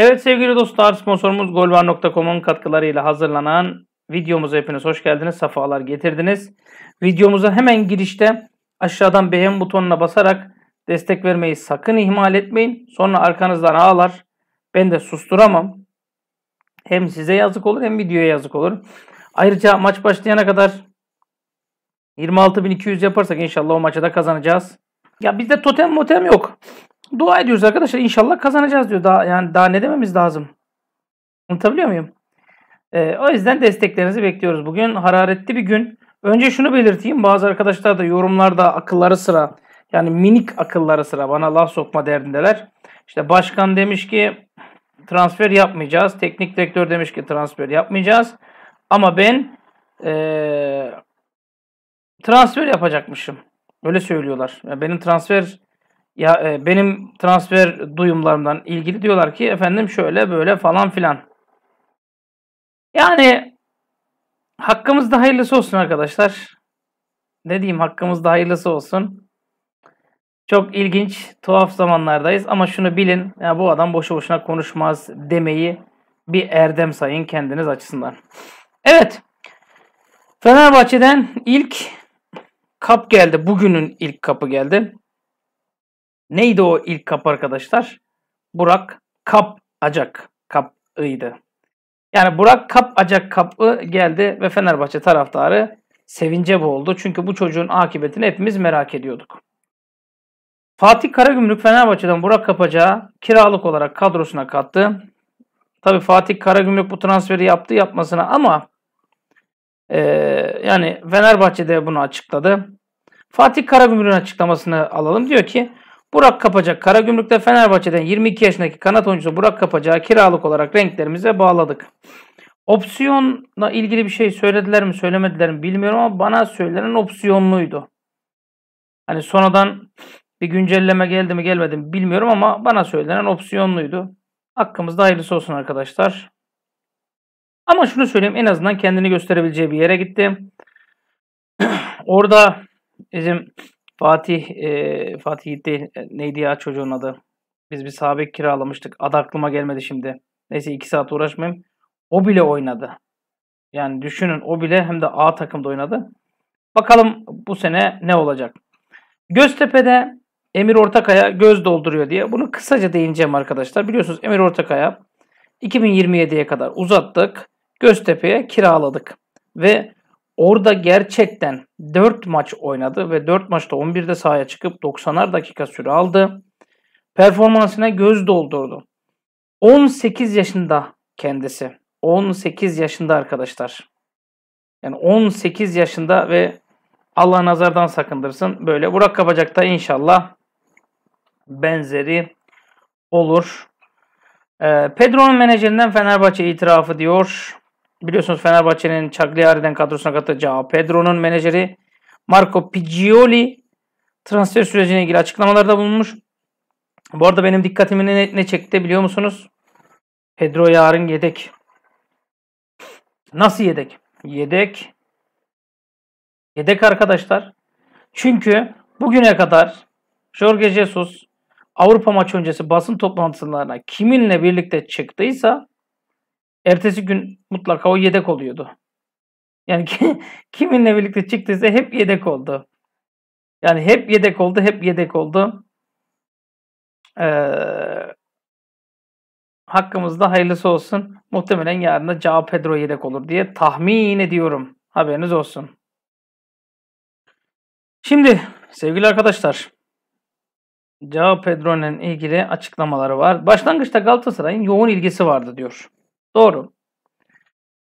Evet sevgili dostlar sponsorumuz golvar.com'un katkılarıyla hazırlanan videomuza hepiniz hoş geldiniz. Safalar getirdiniz. Videomuza hemen girişte aşağıdan beğen butonuna basarak destek vermeyi sakın ihmal etmeyin. Sonra arkanızdan ağlar. Ben de susturamam. Hem size yazık olur hem videoya yazık olur. Ayrıca maç başlayana kadar 26.200 yaparsak inşallah o maçı da kazanacağız. Ya bizde totem motem yok. Dua ediyoruz arkadaşlar. inşallah kazanacağız diyor. Daha, yani daha ne dememiz lazım? Anlatabiliyor muyum? Ee, o yüzden desteklerinizi bekliyoruz. Bugün hararetli bir gün. Önce şunu belirteyim. Bazı arkadaşlar da yorumlarda akılları sıra yani minik akılları sıra bana laf sokma derdindeler. İşte başkan demiş ki transfer yapmayacağız. Teknik direktör demiş ki transfer yapmayacağız. Ama ben ee, transfer yapacakmışım. Öyle söylüyorlar. Yani benim transfer ya e, benim transfer duyumlarımdan ilgili diyorlar ki efendim şöyle böyle falan filan. Yani hakkımızda hayırlısı olsun arkadaşlar. Ne diyeyim hakkımızda hayırlısı olsun. Çok ilginç, tuhaf zamanlardayız ama şunu bilin, ya bu adam boşu boşuna konuşmaz demeyi bir erdem sayın kendiniz açısından. Evet. Fenerbahçe'den ilk kap geldi. Bugünün ilk kapı geldi. Neydi o ilk kap arkadaşlar? Burak Kap Acak Kap'ıydı. Yani Burak Kap Acak Kap'ı geldi ve Fenerbahçe taraftarı sevince boğuldu. Çünkü bu çocuğun akıbetini hepimiz merak ediyorduk. Fatih Karagümrük Fenerbahçe'den Burak Kapacağı kiralık olarak kadrosuna kattı. Tabii Fatih Karagümrük bu transferi yaptı yapmasına ama e, yani Fenerbahçe de bunu açıkladı. Fatih Karagümrük'ün açıklamasını alalım. Diyor ki Burak Kapacak Karagümrük'te Fenerbahçe'den 22 yaşındaki kanat oyuncusu Burak Kapacak'ı kiralık olarak renklerimize bağladık. Opsiyonla ilgili bir şey söylediler mi söylemediler mi bilmiyorum ama bana söylenen opsiyonluydu. Hani sonradan bir güncelleme geldi mi gelmedi mi bilmiyorum ama bana söylenen opsiyonluydu. Hakkımızda hayırlısı olsun arkadaşlar. Ama şunu söyleyeyim en azından kendini gösterebileceği bir yere gitti. Orada bizim Fatih, e, Fatih değil, e, neydi ya çocuğun adı? Biz bir sabek kiralamıştık. Adı aklıma gelmedi şimdi. Neyse iki saat uğraşmayayım. O bile oynadı. Yani düşünün o bile hem de A takımda oynadı. Bakalım bu sene ne olacak. Göztepe'de Emir Ortakaya göz dolduruyor diye. Bunu kısaca değineceğim arkadaşlar. Biliyorsunuz Emir Ortakaya 2027'ye kadar uzattık. Göztepe'ye kiraladık. Ve Orada gerçekten 4 maç oynadı ve 4 maçta 11'de sahaya çıkıp 90'ar dakika süre aldı. Performansına göz doldurdu. 18 yaşında kendisi. 18 yaşında arkadaşlar. Yani 18 yaşında ve Allah nazardan sakındırsın. Böyle Burak da inşallah benzeri olur. Ee, Pedro'nun menajerinden Fenerbahçe itirafı diyor biliyorsunuz Fenerbahçe'nin Cagliari'den kadrosuna katılacağı Pedro'nun menajeri Marco Piccioli transfer sürecine ilgili açıklamalarda bulunmuş. Bu arada benim dikkatimi ne, ne çekti biliyor musunuz? Pedro yarın yedek. Nasıl yedek? Yedek. Yedek arkadaşlar. Çünkü bugüne kadar Jorge Jesus Avrupa maçı öncesi basın toplantılarına kiminle birlikte çıktıysa ertesi gün mutlaka o yedek oluyordu. Yani kiminle birlikte çıktıysa hep yedek oldu. Yani hep yedek oldu, hep yedek oldu. Ee, hakkımızda hayırlısı olsun. Muhtemelen yarın da Cao Pedro yedek olur diye tahmin ediyorum. Haberiniz olsun. Şimdi sevgili arkadaşlar Cao Pedro'nun ilgili açıklamaları var. Başlangıçta Galatasaray'ın yoğun ilgisi vardı diyor. Doğru.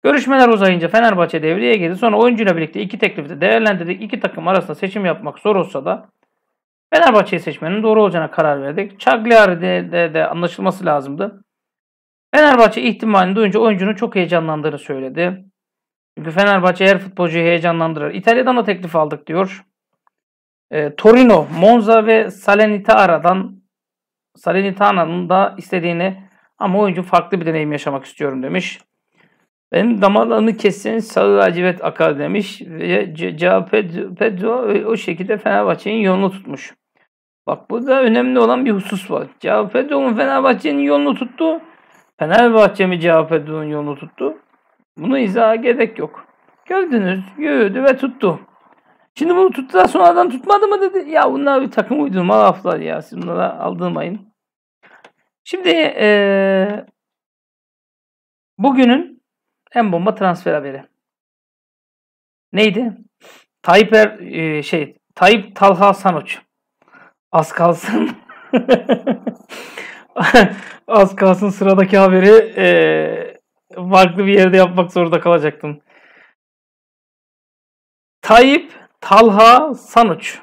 Görüşmeler uzayınca Fenerbahçe devreye girdi. Sonra oyuncuyla birlikte iki teklifte değerlendirdik. İki takım arasında seçim yapmak zor olsa da Fenerbahçe'yi seçmenin doğru olacağına karar verdik. Cagliari'de de, de anlaşılması lazımdı. Fenerbahçe ihtimalini duyunca oyuncunun çok heyecanlandığını söyledi. Çünkü Fenerbahçe her futbolcuyu heyecanlandırır. İtalya'dan da teklif aldık diyor. E, Torino, Monza ve Salernita'dan Salernitana'nın da istediğini ama oyuncu farklı bir deneyim yaşamak istiyorum demiş. Benim damarlarını kesseniz sarı lacivert akar demiş. Ve cevap Pedro, o şekilde Fenerbahçe'nin yolunu tutmuş. Bak burada önemli olan bir husus var. Cevap Pedro'nun Fenerbahçe'nin yolunu tuttu. Fenerbahçe mi Cevap Pedro'nun yolunu tuttu? Bunu izaha gerek yok. Gördünüz yürüdü ve tuttu. Şimdi bunu tuttular sonradan tutmadı mı dedi. Ya bunlar bir takım uydurma laflar ya. Siz bunlara aldırmayın. Şimdi e, bugünün en bomba transfer haberi. Neydi? Tayyip er, e, şey Tayyip Talha Sanoç. Az kalsın. Az kalsın sıradaki haberi e, farklı bir yerde yapmak zorunda kalacaktım. Tayyip Talha Sanuç.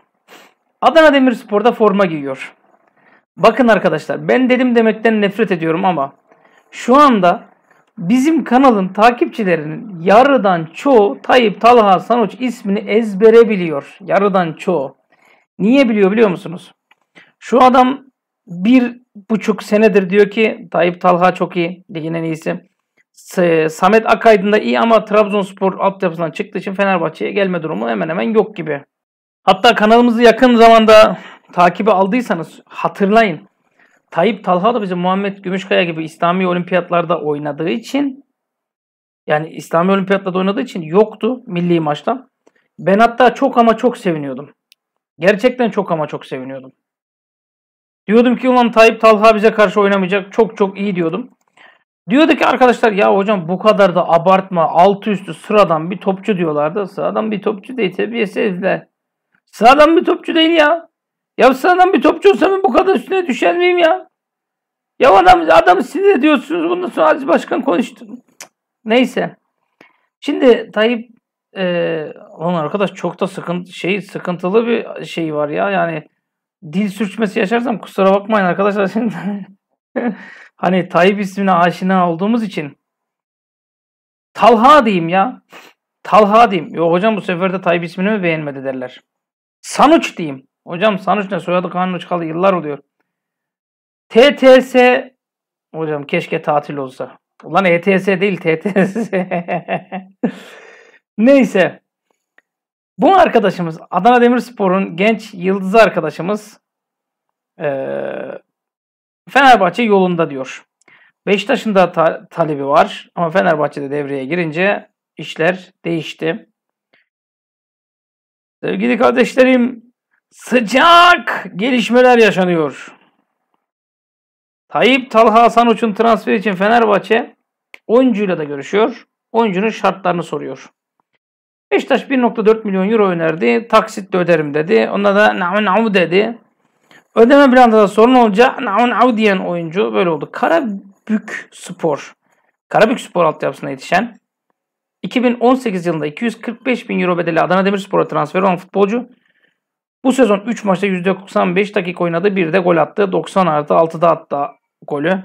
Adana Demirspor'da forma giyiyor. Bakın arkadaşlar ben dedim demekten nefret ediyorum ama şu anda bizim kanalın takipçilerinin yarıdan çoğu Tayyip Talha Sanoç ismini ezbere biliyor. Yarıdan çoğu. Niye biliyor biliyor musunuz? Şu adam bir buçuk senedir diyor ki Tayyip Talha çok iyi. Ligin en iyisi. Samet Akaydın da iyi ama Trabzonspor altyapısından çıktığı için Fenerbahçe'ye gelme durumu hemen hemen yok gibi. Hatta kanalımızı yakın zamanda takibi aldıysanız hatırlayın. Tayyip Talha da bizim Muhammed Gümüşkaya gibi İslami olimpiyatlarda oynadığı için yani İslami olimpiyatlarda oynadığı için yoktu milli maçta. Ben hatta çok ama çok seviniyordum. Gerçekten çok ama çok seviniyordum. Diyordum ki ulan Tayyip Talha bize karşı oynamayacak. Çok çok iyi diyordum. Diyordu ki arkadaşlar ya hocam bu kadar da abartma. Altı üstü sıradan bir topçu diyorlardı. Sıradan bir topçu değil. Tebiyesi Sıradan bir topçu değil ya. Ya sağlam bir topçu olsam bu kadar üstüne düşer miyim ya? Ya adam, adamı sinir ediyorsunuz. Bundan sonra Aziz Başkan konuştu. neyse. Şimdi Tayyip e, lan arkadaş çok da sıkıntı, şey, sıkıntılı bir şey var ya. Yani dil sürçmesi yaşarsam kusura bakmayın arkadaşlar. Şimdi hani Tayyip ismine aşina olduğumuz için Talha diyeyim ya. Talha diyeyim. Yo hocam bu sefer de Tayyip ismini mi beğenmedi derler. Sanuç diyeyim. Hocam ne soyadı kanunu çıkalı yıllar oluyor. TTS hocam keşke tatil olsa. Ulan ETS değil TTS. Neyse. Bu arkadaşımız Adana Demirspor'un genç yıldızı arkadaşımız ee, Fenerbahçe yolunda diyor. Beşiktaş'ın da ta- talebi var ama Fenerbahçe'de devreye girince işler değişti. Sevgili kardeşlerim Sıcak gelişmeler yaşanıyor. Tayyip Talha Hasan Uç'un transfer için Fenerbahçe oyuncuyla da görüşüyor. Oyuncunun şartlarını soruyor. Beşiktaş 1.4 milyon euro önerdi. Taksitle öderim dedi. Onda da naun av dedi. Ödeme planda da sorun olunca naun av diyen oyuncu böyle oldu. Karabük Spor. Karabük Spor altyapısına yetişen 2018 yılında 245 bin euro bedeli Adana Demirspor'a transfer olan futbolcu bu sezon 3 maçta %95 dakika oynadı. Bir de gol attı. 90 artı 6'da attı golü.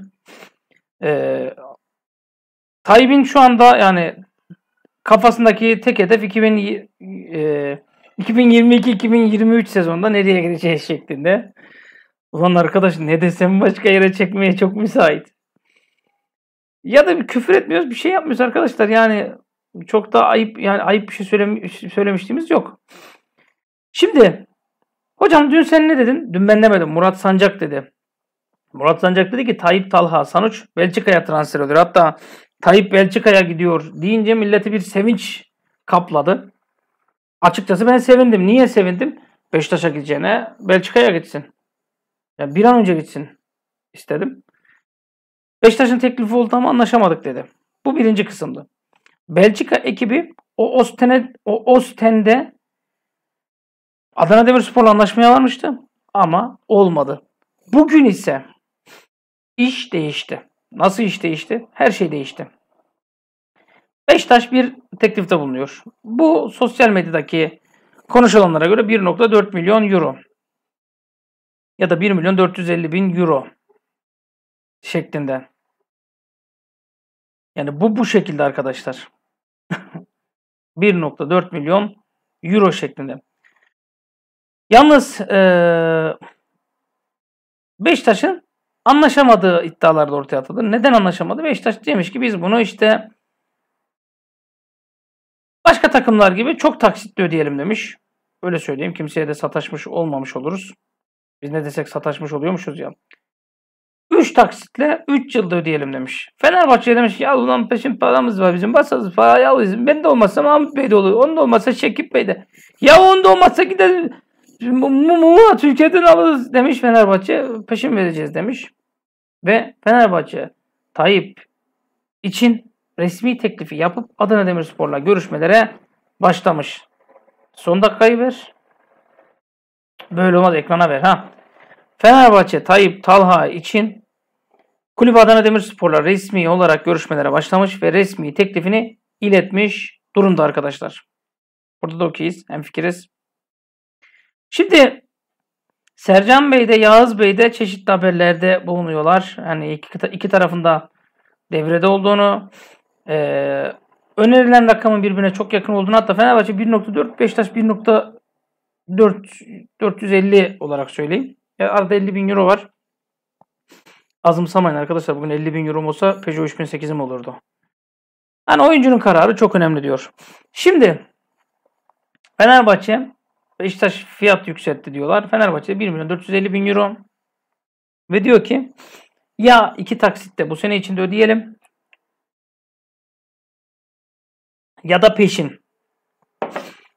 Ee, Tayyip'in şu anda yani kafasındaki tek hedef 2022-2023 e, sezonunda nereye gideceği şeklinde. Ulan arkadaş ne desem başka yere çekmeye çok müsait. Ya da bir küfür etmiyoruz bir şey yapmıyoruz arkadaşlar. Yani çok da ayıp yani ayıp bir şey söylemiş, söylemiştiğimiz yok. Şimdi Hocam dün sen ne dedin? Dün ben demedim. Murat Sancak dedi. Murat Sancak dedi ki Tayyip Talha Sanuç Belçika'ya transfer oluyor. Hatta Tayyip Belçika'ya gidiyor deyince milleti bir sevinç kapladı. Açıkçası ben sevindim. Niye sevindim? Beşiktaş'a gideceğine Belçika'ya gitsin. Yani bir an önce gitsin istedim. Beşiktaş'ın teklifi oldu ama anlaşamadık dedi. Bu birinci kısımdı. Belçika ekibi o Osten'e o Osten'de Adana Demirspor'la anlaşmaya varmıştı ama olmadı. Bugün ise iş değişti. Nasıl iş değişti? Her şey değişti. Beşiktaş bir teklifte bulunuyor. Bu sosyal medyadaki konuşulanlara göre 1.4 milyon euro ya da 1 milyon 450 bin euro şeklinde. Yani bu bu şekilde arkadaşlar. 1.4 milyon euro şeklinde. Yalnız ee, Beşiktaş'ın anlaşamadığı iddialar da ortaya atıldı. Neden anlaşamadı? Beşiktaş demiş ki biz bunu işte başka takımlar gibi çok taksitle ödeyelim demiş. Öyle söyleyeyim kimseye de sataşmış olmamış oluruz. Biz ne desek sataşmış oluyormuşuz ya. 3 taksitle 3 yılda ödeyelim demiş. Fenerbahçe demiş ya ulan peşin paramız var bizim basanız parayı alırız. Ben de olmasa Mahmut Bey de olur. Onun da olmasa Şekip Bey de. Ya onun da olmasa gider Mumu Türkiye'den alırız demiş Fenerbahçe. Peşin vereceğiz demiş. Ve Fenerbahçe Tayyip için resmi teklifi yapıp Adana Demirspor'la görüşmelere başlamış. Son dakikayı ver. Böyle olmaz ekrana ver ha. Fenerbahçe Tayyip Talha için kulüp Adana Demirspor'la resmi olarak görüşmelere başlamış ve resmi teklifini iletmiş durumda arkadaşlar. Burada da okeyiz. Hemfikiriz. Şimdi Sercan Bey de Yağız Bey de çeşitli haberlerde bulunuyorlar. Yani iki, iki tarafında devrede olduğunu, e, önerilen rakamın birbirine çok yakın olduğunu hatta Fenerbahçe 1.4, Beşiktaş 1.4 450 olarak söyleyeyim. Yani e, arada 50 bin euro var. Azımsamayın arkadaşlar. Bugün 50 bin euro olsa Peugeot 3008'im olurdu. Yani oyuncunun kararı çok önemli diyor. Şimdi Fenerbahçe Beşiktaş fiyat yükseltti diyorlar. Fenerbahçe 1 milyon 450 bin euro. Ve diyor ki ya iki taksitte bu sene içinde ödeyelim ya da peşin.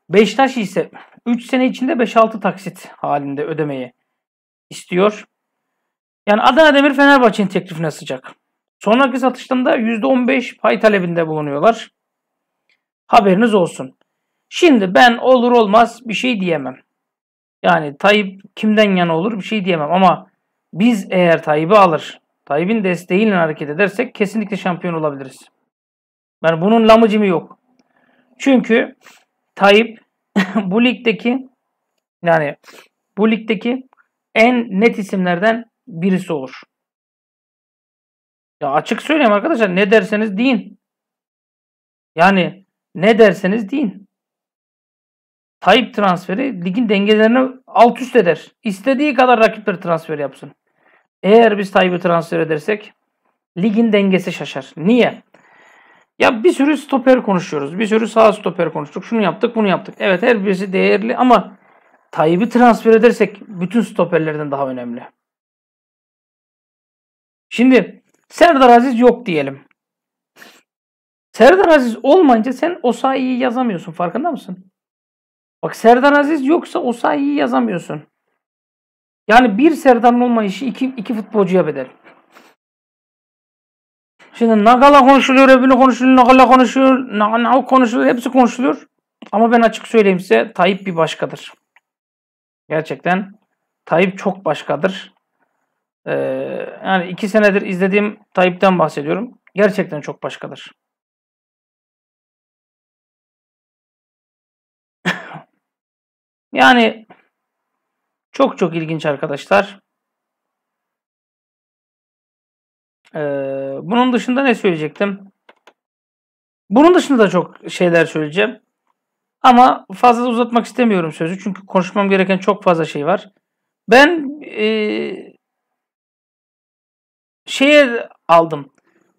Beşiktaş ise 3 sene içinde 5-6 taksit halinde ödemeyi istiyor. Yani Adana Demir Fenerbahçe'nin teklifine sıcak. Sonraki satışlarında %15 pay talebinde bulunuyorlar. Haberiniz olsun. Şimdi ben olur olmaz bir şey diyemem. Yani Tayyip kimden yana olur bir şey diyemem ama biz eğer Tayyip'i alır, Tayyip'in desteğiyle hareket edersek kesinlikle şampiyon olabiliriz. Yani bunun lamıcımı yok. Çünkü Tayyip bu ligdeki yani bu ligdeki en net isimlerden birisi olur. Ya açık söyleyeyim arkadaşlar ne derseniz deyin. Yani ne derseniz deyin. Tayyip transferi ligin dengelerini alt üst eder. İstediği kadar rakipleri transfer yapsın. Eğer biz Tayyip'i transfer edersek ligin dengesi şaşar. Niye? Ya bir sürü stoper konuşuyoruz. Bir sürü sağ stoper konuştuk. Şunu yaptık bunu yaptık. Evet her birisi değerli ama Tayyip'i transfer edersek bütün stoperlerden daha önemli. Şimdi Serdar Aziz yok diyelim. Serdar Aziz olmayınca sen o sayıyı yazamıyorsun farkında mısın? Bak Serdar Aziz yoksa o sayıyı yazamıyorsun. Yani bir Serdar'ın olmayışı iki, iki futbolcuya bedel. Şimdi Nagala konuşuluyor, öbürü konuşuluyor, Nagala konuşuyor, Nao konuşuluyor, hepsi konuşuluyor. Ama ben açık söyleyeyim size Tayyip bir başkadır. Gerçekten Tayyip çok başkadır. Ee, yani iki senedir izlediğim Tayyip'ten bahsediyorum. Gerçekten çok başkadır. Yani çok çok ilginç arkadaşlar. Ee, bunun dışında ne söyleyecektim? Bunun dışında da çok şeyler söyleyeceğim. Ama fazla da uzatmak istemiyorum sözü. Çünkü konuşmam gereken çok fazla şey var. Ben ee, şeye aldım.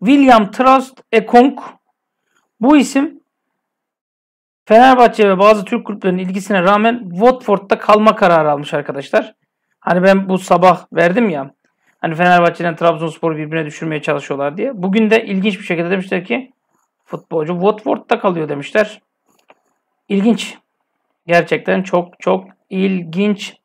William Trust Ekong. Bu isim Fenerbahçe ve bazı Türk kulüplerinin ilgisine rağmen Watford'da kalma kararı almış arkadaşlar. Hani ben bu sabah verdim ya. Hani Fenerbahçe'den Trabzonspor'u birbirine düşürmeye çalışıyorlar diye. Bugün de ilginç bir şekilde demişler ki futbolcu Watford'da kalıyor demişler. İlginç. Gerçekten çok çok ilginç.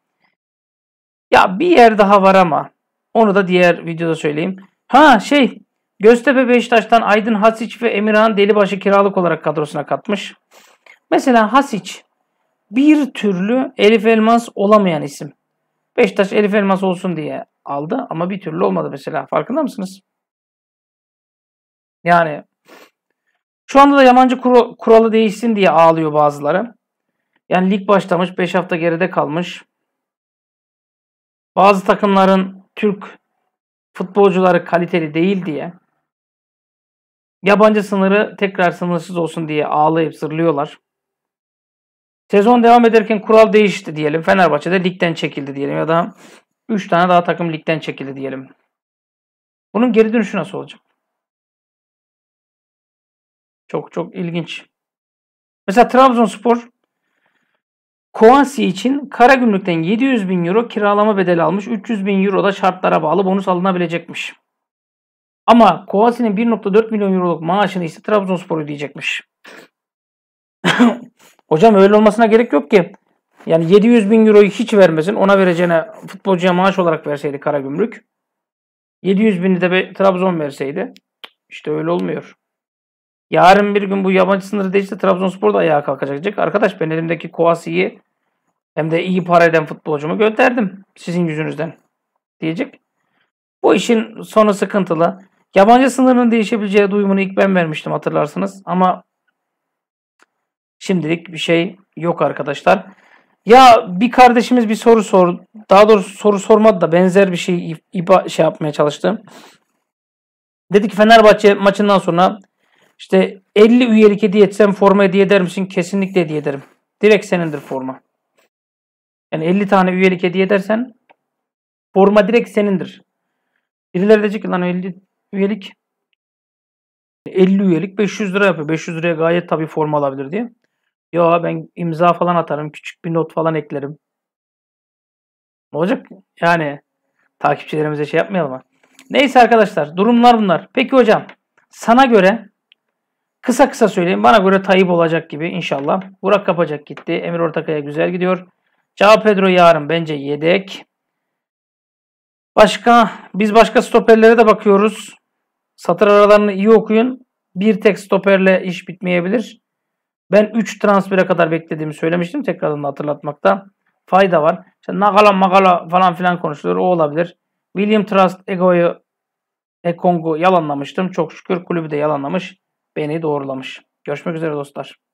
Ya bir yer daha var ama onu da diğer videoda söyleyeyim. Ha şey Göztepe Beşiktaş'tan Aydın Hasiç ve Emirhan Delibaşı kiralık olarak kadrosuna katmış. Mesela Hasiç bir türlü Elif Elmas olamayan isim. Beşiktaş Elif Elmas olsun diye aldı ama bir türlü olmadı mesela. Farkında mısınız? Yani şu anda da yabancı kuralı değişsin diye ağlıyor bazıları. Yani lig başlamış, 5 hafta geride kalmış. Bazı takımların Türk futbolcuları kaliteli değil diye yabancı sınırı tekrar sınırsız olsun diye ağlayıp zırlıyorlar. Sezon devam ederken kural değişti diyelim. Fenerbahçe'de ligden çekildi diyelim ya da 3 tane daha takım ligden çekildi diyelim. Bunun geri dönüşü nasıl olacak? Çok çok ilginç. Mesela Trabzonspor Kovansi için Kara Karagümrük'ten 700 bin euro kiralama bedeli almış. 300 bin euro da şartlara bağlı bonus alınabilecekmiş. Ama Kovansi'nin 1.4 milyon euroluk maaşını ise Trabzonspor ödeyecekmiş. Hocam öyle olmasına gerek yok ki. Yani 700 bin euroyu hiç vermesin. Ona vereceğine futbolcuya maaş olarak verseydi Karagümrük. 700 bini de Trabzon verseydi. İşte öyle olmuyor. Yarın bir gün bu yabancı sınırı değişse Trabzonspor da ayağa kalkacak. Arkadaş ben elimdeki Koasi'yi hem de iyi para eden futbolcumu gönderdim. Sizin yüzünüzden. Diyecek. Bu işin sonu sıkıntılı. Yabancı sınırının değişebileceği duyumunu ilk ben vermiştim hatırlarsınız. Ama Şimdilik bir şey yok arkadaşlar. Ya bir kardeşimiz bir soru sor, daha doğrusu soru sormadı da benzer bir şey iba şey yapmaya çalıştım. Dedi ki Fenerbahçe maçından sonra işte 50 üyelik hediye etsem forma hediye eder misin? Kesinlikle hediye ederim. Direkt senindir forma. Yani 50 tane üyelik hediye edersen forma direkt senindir. Birileri diyecek ki lan 50 üyelik 50 üyelik 500 lira yapıyor. 500 liraya gayet tabii forma alabilir diye. Yo ben imza falan atarım. Küçük bir not falan eklerim. Ne olacak? Yani takipçilerimize şey yapmayalım. Neyse arkadaşlar durumlar bunlar. Peki hocam sana göre kısa kısa söyleyeyim. Bana göre Tayyip olacak gibi inşallah. Burak kapacak gitti. Emir Ortakaya güzel gidiyor. Cao Pedro yarın bence yedek. Başka biz başka stoperlere de bakıyoruz. Satır aralarını iyi okuyun. Bir tek stoperle iş bitmeyebilir. Ben 3 transfere kadar beklediğimi söylemiştim. Tekrardan hatırlatmakta fayda var. İşte Nagala Magala falan filan konuşulur. O olabilir. William Trust Ego'yu Ekong'u yalanlamıştım. Çok şükür kulübü de yalanlamış. Beni doğrulamış. Görüşmek üzere dostlar.